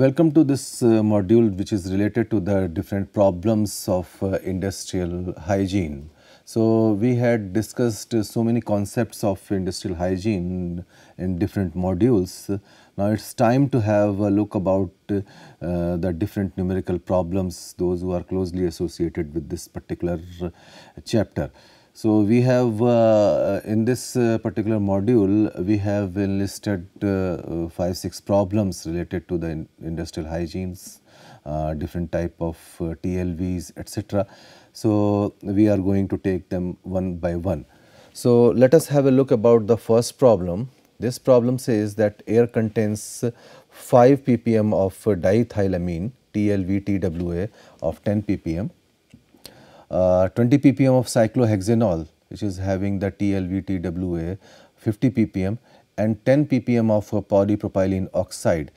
Welcome to this uh, module which is related to the different problems of uh, industrial hygiene. So, we had discussed uh, so many concepts of industrial hygiene in different modules. Now, it is time to have a look about uh, the different numerical problems, those who are closely associated with this particular uh, chapter. So, we have uh, uh, in this uh, particular module, we have enlisted uh, uh 5, 6 problems related to the in industrial hygienes, uh, different type of TLVs, etc. So, we are going to take them one by one. So, let us have a look about the first problem. This problem says that air contains 5 ppm of diethylamine TLV TWA of 10 ppm uh, 20 ppm of cyclohexanol which is having the TLV, TWA 50 ppm and 10 ppm of polypropylene oxide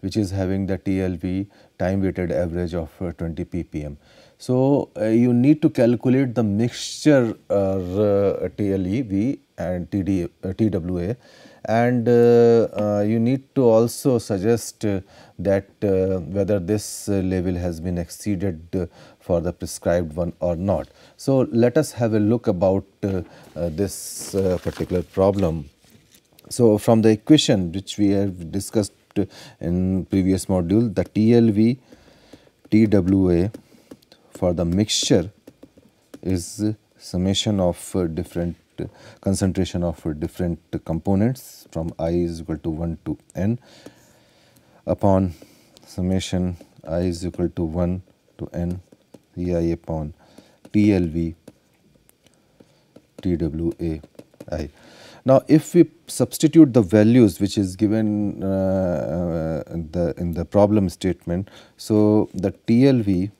which is having the TLV time weighted average of uh, 20 ppm. So, uh, you need to calculate the mixture uh, TLEV and TD, uh, TWA and you need to also suggest that whether this level has been exceeded for the prescribed one or not. So, let us have a look about uh, uh, this uh, particular problem. So, from the equation which we have discussed in previous module the TLV TWA for the mixture is summation of uh, different concentration of different components from i is equal to 1 to n upon summation i is equal to 1 to n Vi upon PLV TWAI. Now, if we substitute the values which is given uh, uh, in the problem statement, so the TLV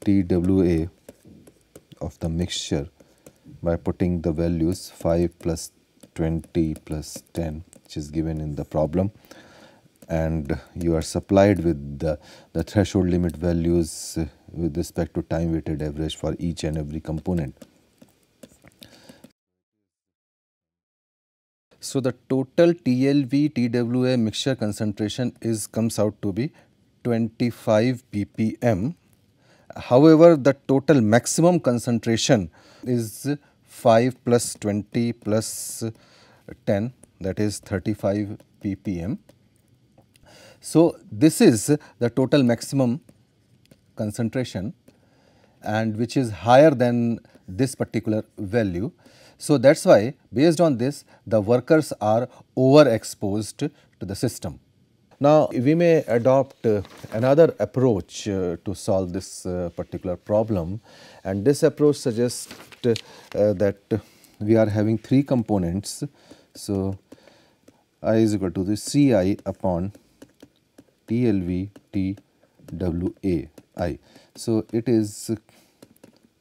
TWA of the mixture by putting the values 5 plus 20 plus 10 which is given in the problem and you are supplied with the threshold limit values with respect to time weighted average for each and every component. So the total TLV TWA mixture concentration is comes out to be 25 ppm. However, the total maximum concentration is 5 plus 20 plus 10 that is 35 ppm. So, this is the total maximum concentration and which is higher than this particular value. So, that is why based on this the workers are overexposed to the system. Now, we may adopt uh, another approach uh, to solve this uh, particular problem and this approach suggests uh, that we are having three components. So, I is equal to the Ci upon T L V T. WAI. So it is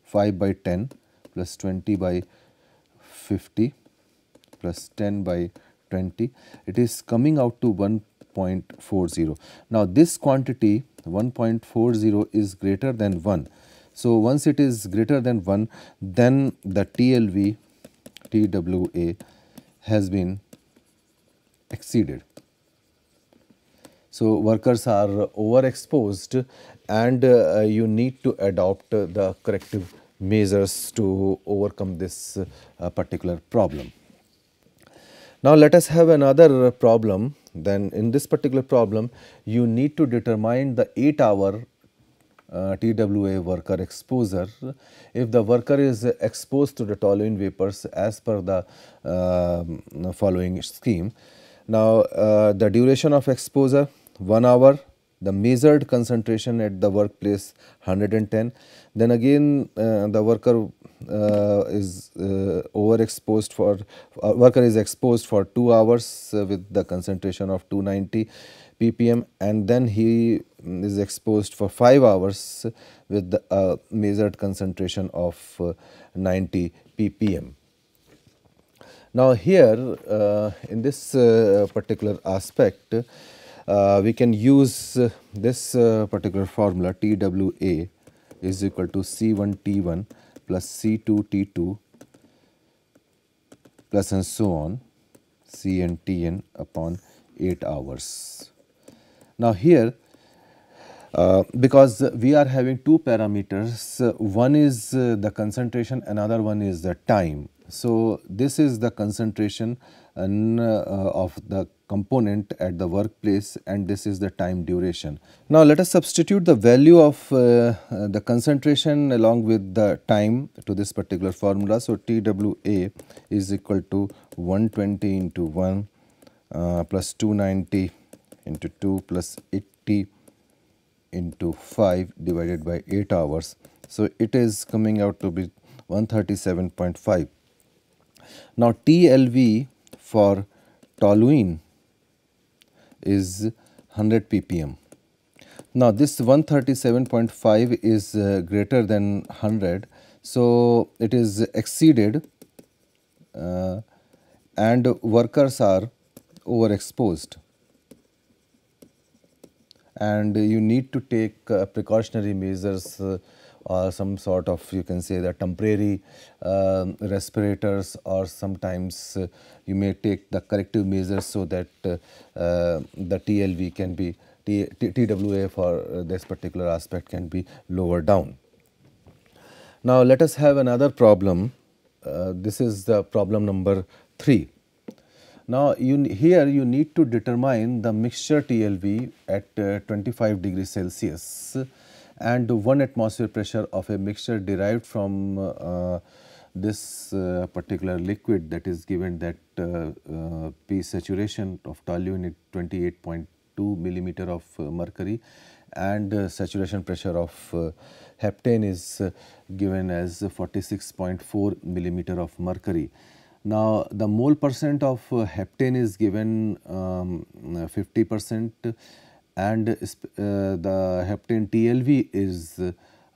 5 by 10 plus 20 by 50 plus 10 by 20. It is coming out to 1.40. Now this quantity 1.40 is greater than 1. So once it is greater than 1 then the TLV TWA has been exceeded. So, workers are overexposed and uh, you need to adopt the corrective measures to overcome this uh, particular problem. Now, let us have another problem then in this particular problem you need to determine the 8 hour uh, TWA worker exposure. If the worker is exposed to the toluene vapors as per the uh, following scheme. Now, uh, the duration of exposure 1 hour the measured concentration at the workplace 110 then again uh, the worker uh, is uh, overexposed for uh, worker is exposed for 2 hours uh, with the concentration of 290 ppm and then he mm, is exposed for 5 hours with the uh, measured concentration of uh, 90 ppm. Now here in this particular aspect uh, we can use uh, this uh, particular formula TWA is equal to C1 T1 plus C2 T2 plus and so on Cn Tn upon 8 hours. Now here uh, because we are having two parameters uh, one is uh, the concentration another one is the time. So, this is the concentration and, of the component at the workplace and this is the time duration. Now, let us substitute the value of uh, uh the concentration along with the time to this particular formula. So, TWA is equal to 120 into 1 uh, plus 290 into 2 plus 80 into 5 divided by 8 hours. So, it is coming out to be 137.5. Now, TLV for toluene is 100 ppm. Now, this 137.5 is uh, greater than 100. So, it is exceeded uh, and workers are overexposed and you need to take uh, precautionary measures uh, or some sort of you can say the temporary um, respirators or sometimes uh, you may take the corrective measures so that uh, uh the TLV can be T, T, TWA for uh, this particular aspect can be lower down. Now, let us have another problem. Uh, this is the problem number 3. Now, you, here you need to determine the mixture TLV at 25 degree Celsius and the 1 atmosphere pressure of a mixture derived from uh, this uh, particular liquid that is given that uh, uh P saturation of toluene at 28.2 millimeter of uh, mercury and uh, saturation pressure of heptane is given as 46.4 millimeter of mercury. Now, the mole percent of heptane is given um, 50 percent and uh, the heptane TLV is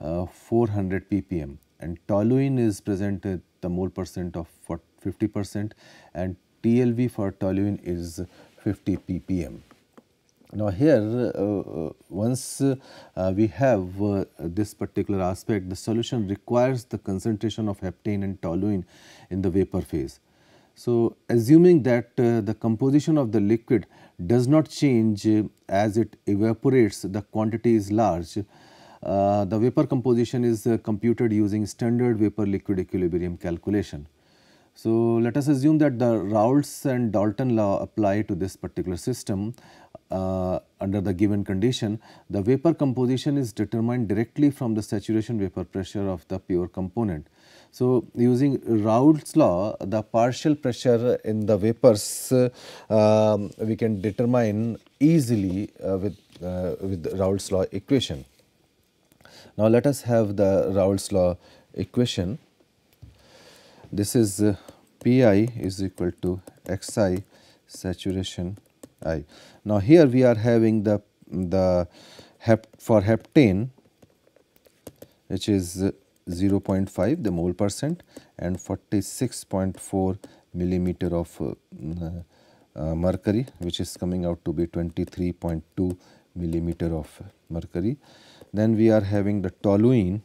uh, 400 ppm and toluene is present at the mole percent of 50 percent and TLV for toluene is 50 ppm. Now, here uh, uh, once uh, we have uh, this particular aspect, the solution requires the concentration of heptane and toluene in the vapor phase. So, assuming that uh, the composition of the liquid does not change uh, as it evaporates, the quantity is large. Uh, the vapor composition is uh, computed using standard vapor liquid equilibrium calculation. So, let us assume that the Raoult's and Dalton law apply to this particular system uh, under the given condition. The vapor composition is determined directly from the saturation vapor pressure of the pure component. So, using Raoult's law, the partial pressure in the vapors um, we can determine easily uh, with, uh, with Raoult's law equation. Now, let us have the Raoult's law equation. This is uh, Pi is equal to Xi saturation I. Now, here we are having the, the for heptane which is 0.5 the mole percent and 46.4 millimeter of uh, uh, mercury which is coming out to be 23.2 millimeter of mercury. Then we are having the toluene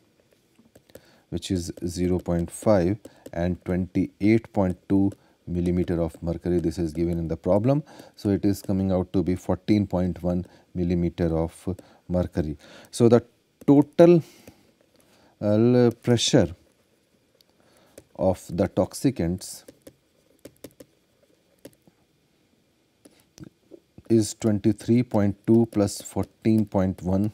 which is 0.5 and 28.2 millimeter of mercury this is given in the problem. So, it is coming out to be 14.1 millimeter of mercury. So, the total pressure of the toxicants is 23.2 plus 14.1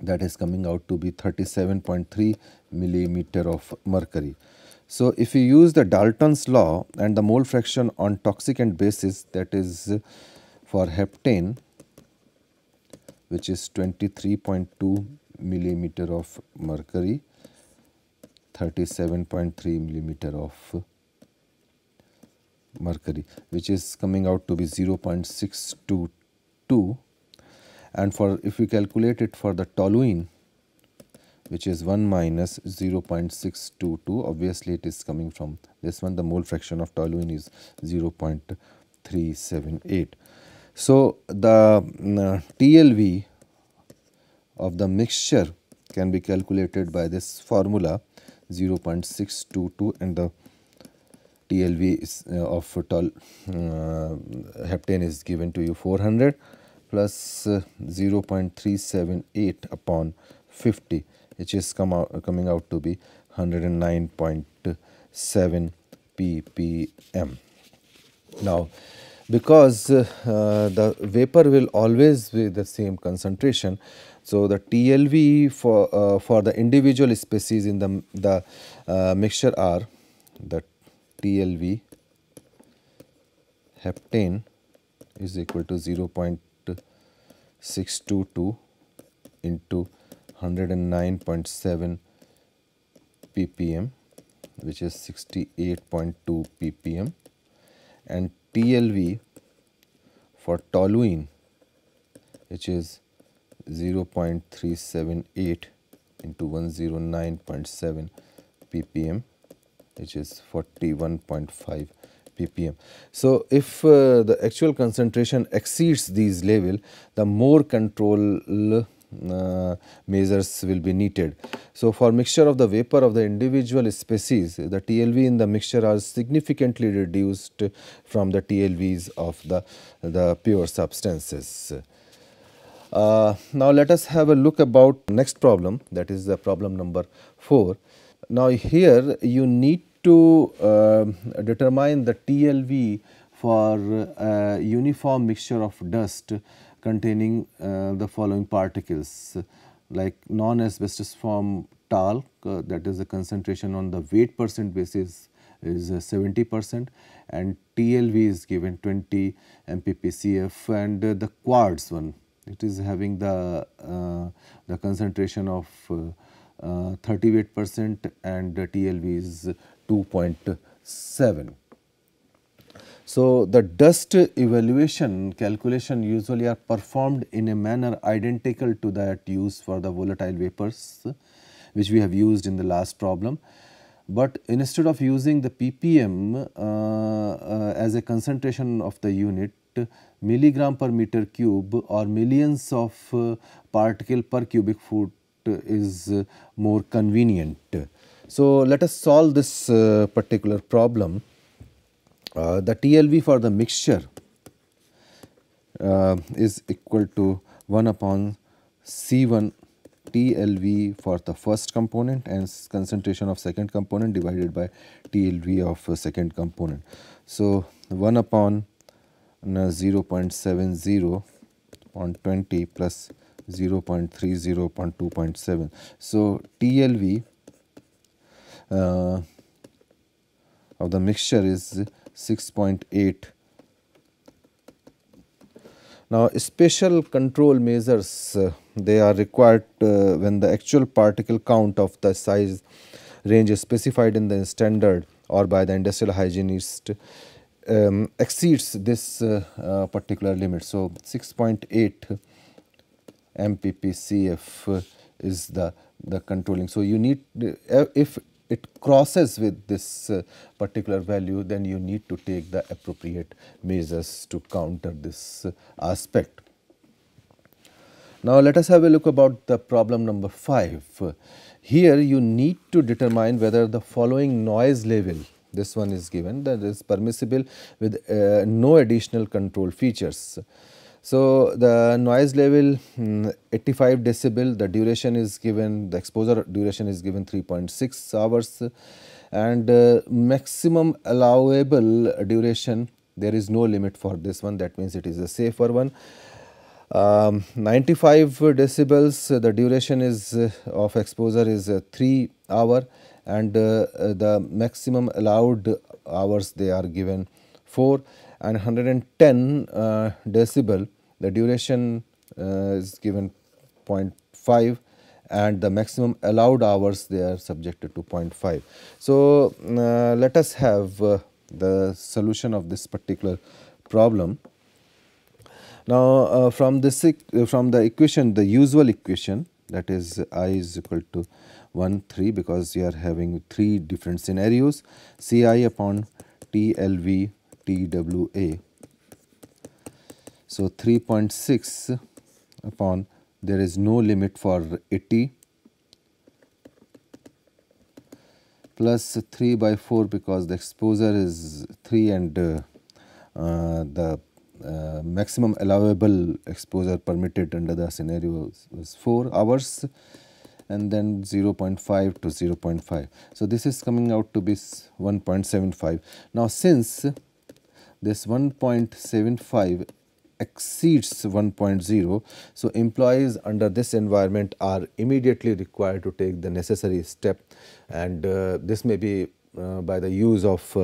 that is coming out to be 37.3 millimeter of mercury. So, if you use the Dalton's law and the mole fraction on toxicant basis that is for heptane which is 23.2 millimeter of mercury, 37.3 millimeter of mercury which is coming out to be 0.622 and for if we calculate it for the toluene which is 1 minus 0.622 obviously it is coming from this one the mole fraction of toluene is 0.378 so the uh, mm, TLV of the mixture can be calculated by this formula 0.622 and the TLV is, uh, of tol, uh, heptane is given to you 400 plus, uh, 0.378 upon 50 which is come out, coming out to be 109.7 ppm. Now because uh, the vapor will always be the same concentration so the TLV for, uh, for the individual species in the, the uh, mixture are the TLV heptane is equal to 0 0.622 into 109.7 ppm which is 68.2 ppm and TLV for toluene which is 0.378 into 109.7 ppm which is 41.5 ppm. So, if uh, the actual concentration exceeds these level the more control uh, measures will be needed. So, for mixture of the vapor of the individual species the TLV in the mixture are significantly reduced from the TLVs of the, the pure substances. Uh, now let us have a look about next problem that is the problem number 4. Now here you need to uh, determine the TLV for a uh, uniform mixture of dust containing uh, the following particles like non-asbestos form talc uh, that is the concentration on the weight percent basis is 70 percent and TLV is given 20 MPPCF and the quartz one it is having the uh, the concentration of uh, uh, 38 percent and TLV is 2.7. So, the dust evaluation calculation usually are performed in a manner identical to that used for the volatile vapors which we have used in the last problem. But instead of using the ppm uh, uh, as a concentration of the unit, milligram per meter cube or millions of uh, particle per cubic foot is more convenient. So, let us solve this uh, particular problem. Uh, the TLV for the mixture is equal to 1 upon C1 TLV for the first component and concentration of second component divided by TLV of second component. So, 1 upon 0.70 0.20 plus 0 0.30 0.2.7 so TLV uh, of the mixture is 6.8 now special control measures uh, they are required uh, when the actual particle count of the size range is specified in the standard or by the industrial hygienist um, exceeds this uh, uh, particular limit. So, 6.8 MPPCF uh, is the, the controlling. So, you need if it crosses with this uh, particular value then you need to take the appropriate measures to counter this uh, aspect. Now, let us have a look about the problem number 5. Here you need to determine whether the following noise level this one is given that is permissible with uh, no additional control features. So, the noise level um, 85 decibel, the duration is given, the exposure duration is given 3.6 hours and uh, maximum allowable duration, there is no limit for this one that means it is a safer one. Um, 95 decibels, the duration is uh, of exposure is uh, 3 hour and uh, the maximum allowed hours they are given 4 and 110 uh, decibel the duration uh, is given 0.5 and the maximum allowed hours they are subjected to 0.5. So, uh, let us have uh, the solution of this particular problem. Now, uh, from this from the equation the usual equation that is i is equal to 1 3 because you are having three different scenarios ci upon tlv twa so 3.6 upon there is no limit for 80 plus 3 by 4 because the exposure is 3 and uh, uh, the uh, maximum allowable exposure permitted under the scenario is 4 hours and then 0.5 to 0.5 so this is coming out to be 1.75 now since this 1.75 exceeds 1.0 so employees under this environment are immediately required to take the necessary step and uh, this may be uh, by the use of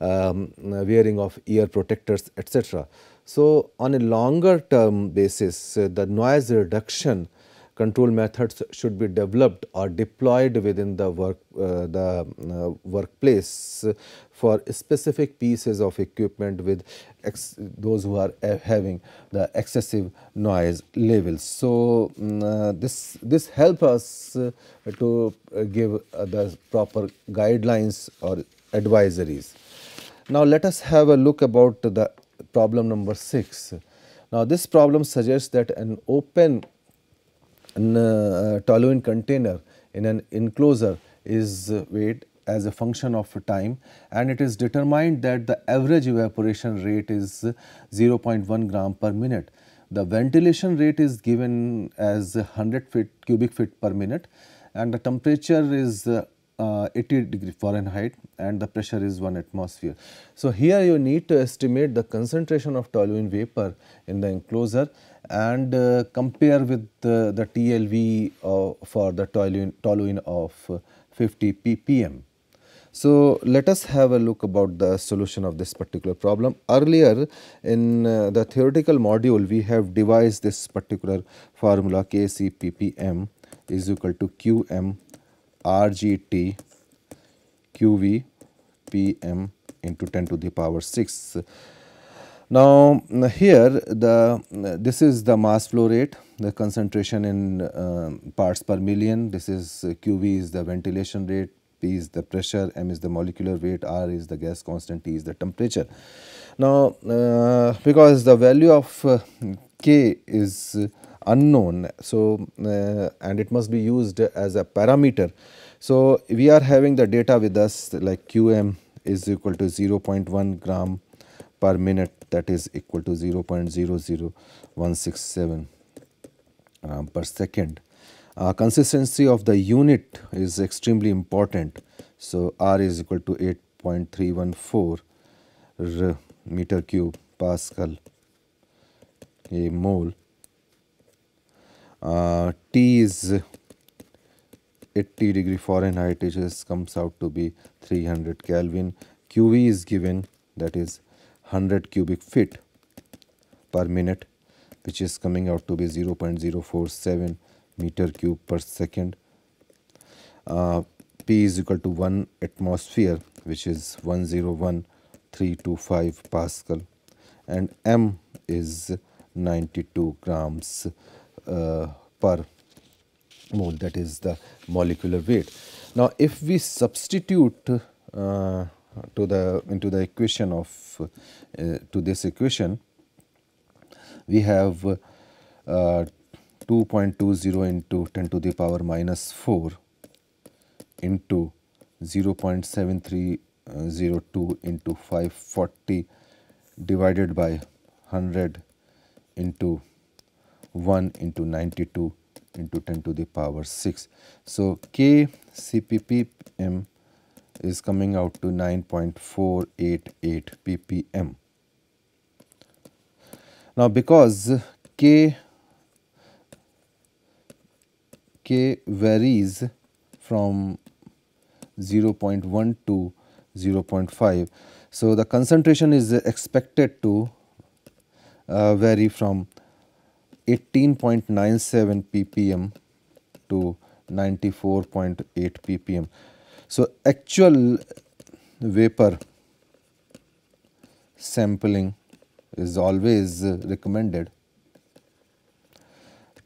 uh, um, wearing of ear protectors etc. So, on a longer term basis uh, the noise reduction control methods should be developed or deployed within the work uh, the uh, workplace for specific pieces of equipment with those who are having the excessive noise levels. So, mm, uh, this this help us uh, to uh, give the proper guidelines or advisories. Now, let us have a look about the problem number 6. Now, this problem suggests that an open an, uh, toluene container in an enclosure is uh, weighed as a function of time and it is determined that the average evaporation rate is uh, 0.1 gram per minute. The ventilation rate is given as 100 feet, cubic feet per minute and the temperature is uh, 80 degree Fahrenheit and the pressure is 1 atmosphere. So, here you need to estimate the concentration of toluene vapor in the enclosure and uh, compare with the, the TLV uh, for the toluene, toluene of 50 ppm. So, let us have a look about the solution of this particular problem. Earlier in uh, the theoretical module, we have devised this particular formula KCPPM is equal to QM RGT QV PM into 10 to the power 6. Now, here the this is the mass flow rate, the concentration in uh, parts per million. This is uh, QV is the ventilation rate, P is the pressure, M is the molecular weight, R is the gas constant, T is the temperature. Now, uh, because the value of uh, K is unknown. So, uh, and it must be used as a parameter. So, we are having the data with us like Qm is equal to 0.1 gram per minute that is equal to 0 0.00167 gram uh, per second. Uh, consistency of the unit is extremely important. So, R is equal to 8.314 meter cube Pascal a mole uh, T is 80 degree Fahrenheit which is comes out to be 300 Kelvin. QV is given that is 100 cubic feet per minute which is coming out to be 0 0.047 meter cube per second. Uh, P is equal to 1 atmosphere which is 101325 Pascal and M is 92 grams uh, per mole that is the molecular weight. Now, if we substitute uh, to the into the equation of uh, to this equation we have 2.20 into 10 to the power minus 4 into 0 0.7302 into 540 divided by 100 into 1 into 92 into 10 to the power 6. So, K CPPM is coming out to 9.488 ppm. Now, because K K varies from 0 0.1 to 0 0.5. So, the concentration is expected to uh, vary from 18.97 ppm to 94.8 ppm. So, actual vapor sampling is always recommended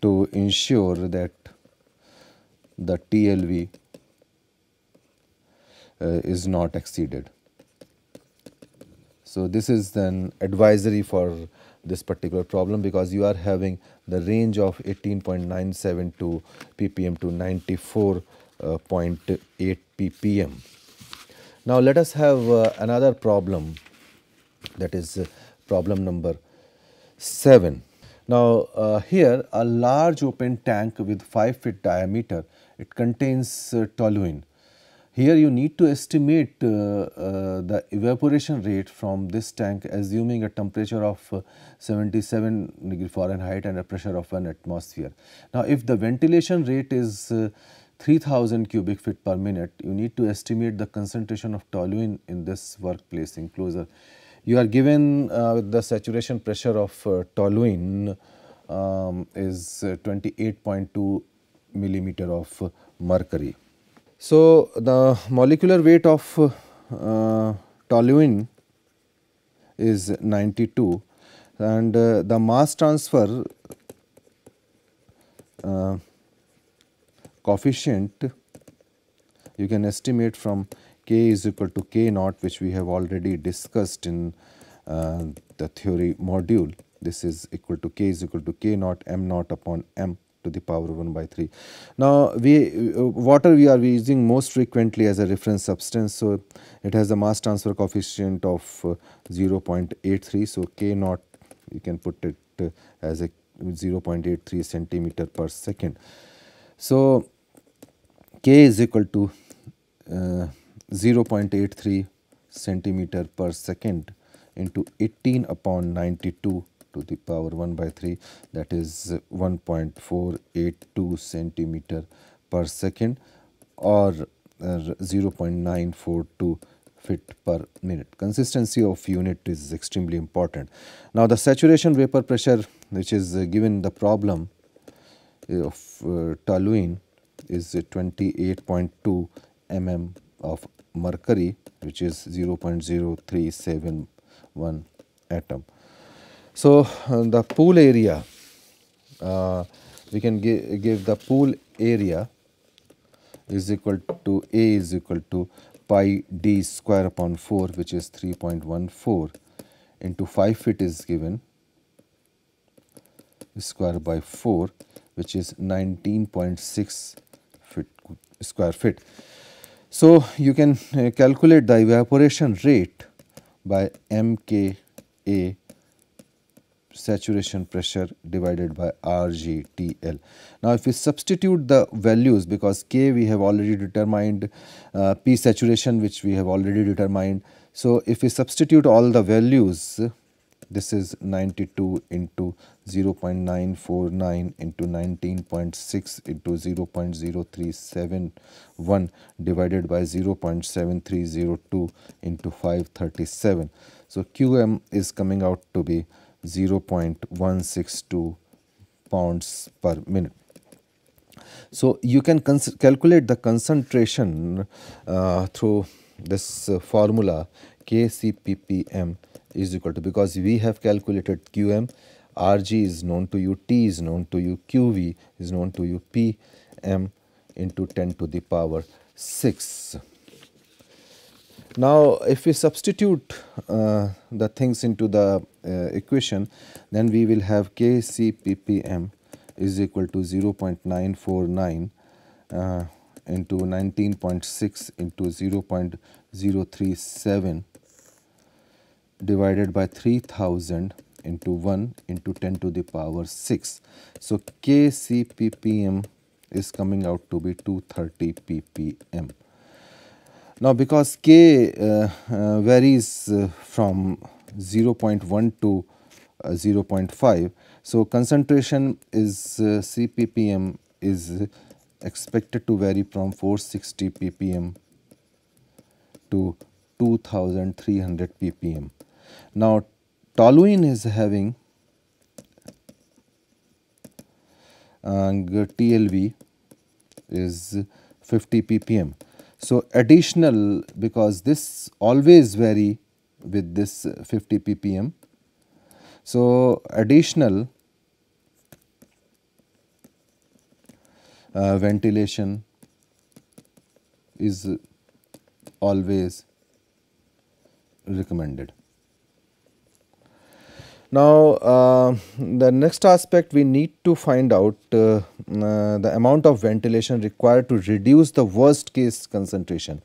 to ensure that the TLV uh, is not exceeded. So, this is an advisory for this particular problem because you are having the range of 18.972 ppm to 94.8 ppm. Now let us have uh, another problem that is uh, problem number 7. Now uh, here a large open tank with 5 feet diameter it contains uh, toluene here you need to estimate uh, uh, the evaporation rate from this tank assuming a temperature of uh, 77 degree Fahrenheit and a pressure of 1 atmosphere. Now, if the ventilation rate is uh, 3000 cubic feet per minute, you need to estimate the concentration of toluene in this workplace enclosure. You are given uh, the saturation pressure of uh, toluene um, is 28.2 millimeter of mercury. So, the molecular weight of uh, toluene is 92 and uh, the mass transfer uh, coefficient you can estimate from k is equal to k naught which we have already discussed in uh, the theory module. This is equal to k is equal to k naught m naught upon m to the power of 1 by 3. Now, we uh, water we are using most frequently as a reference substance. So, it has a mass transfer coefficient of uh, 0.83. So, K naught you can put it uh, as a 0.83 centimeter per second. So, K is equal to uh, 0.83 centimeter per second into 18 upon 92 to the power 1 by 3 that is 1.482 centimeter per second or uh, 0.942 feet per minute. Consistency of unit is extremely important. Now, the saturation vapor pressure which is uh, given the problem uh, of uh, toluene is 28.2 mm of mercury which is 0.0371 atom. So, uh, the pool area, uh, we can give give the pool area is equal to A is equal to pi d square upon 4 which is 3.14 into 5 feet is given square by 4 which is 19.6 feet square feet. So, you can uh, calculate the evaporation rate by mka saturation pressure divided by RGTL. Now, if we substitute the values because K we have already determined, uh, P saturation which we have already determined. So, if we substitute all the values, this is 92 into 0 0.949 into 19.6 into 0 0.0371 divided by 0 0.7302 into 537. So, QM is coming out to be 0.162 pounds per minute. So you can calculate the concentration uh, through this uh, formula KCPPM is equal to because we have calculated QM, RG is known to you, T is known to you, QV is known to you, PM into 10 to the power 6. Now, if we substitute uh, the things into the uh, equation, then we will have KCPPM is equal to 0.949 uh, into 19.6 into 0.037 divided by 3000 into 1 into 10 to the power 6. So, KCPPM is coming out to be 230 ppm. Now, because k uh, uh, varies uh, from 0.1 to 0.5, so concentration is CPPM is expected to vary from 460 ppm to 2300 ppm. Now, toluene is having and TLV is 50 ppm. So, additional because this always vary with this 50 ppm. So, additional uh, ventilation is always recommended. Now, uh, the next aspect we need to find out uh, uh, the amount of ventilation required to reduce the worst case concentration.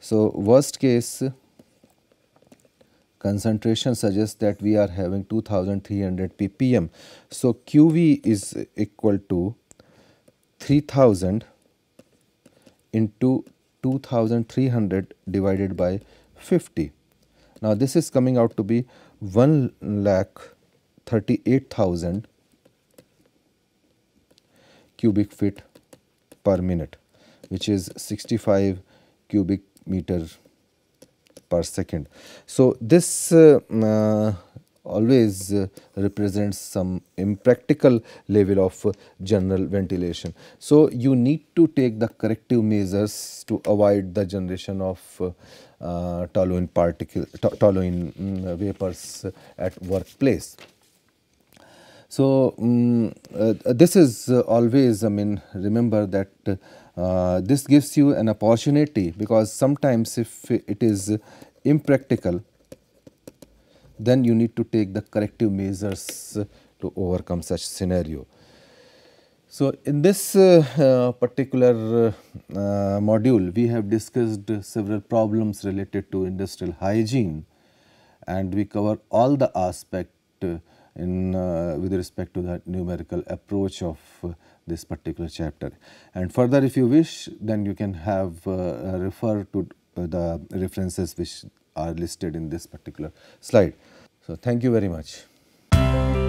So, worst case concentration suggests that we are having 2300 ppm. So, QV is equal to 3000 into 2300 divided by 50. Now, this is coming out to be one lakh thirty eight thousand cubic feet per minute which is 65 cubic meter per second. So, this uh, uh, always uh, represents some impractical level of general ventilation. So, you need to take the corrective measures to avoid the generation of uh, uh, toluene particle toluene um, vapors at workplace. So, um, this is always I mean remember that uh, this gives you an opportunity because sometimes if it is impractical then you need to take the corrective measures to overcome such scenario. So, in this uh, uh, particular uh, module, we have discussed several problems related to industrial hygiene and we cover all the aspect uh, in uh, with respect to the numerical approach of uh, this particular chapter. And further if you wish, then you can have refer to the references which are listed in this particular slide. So, thank you very much.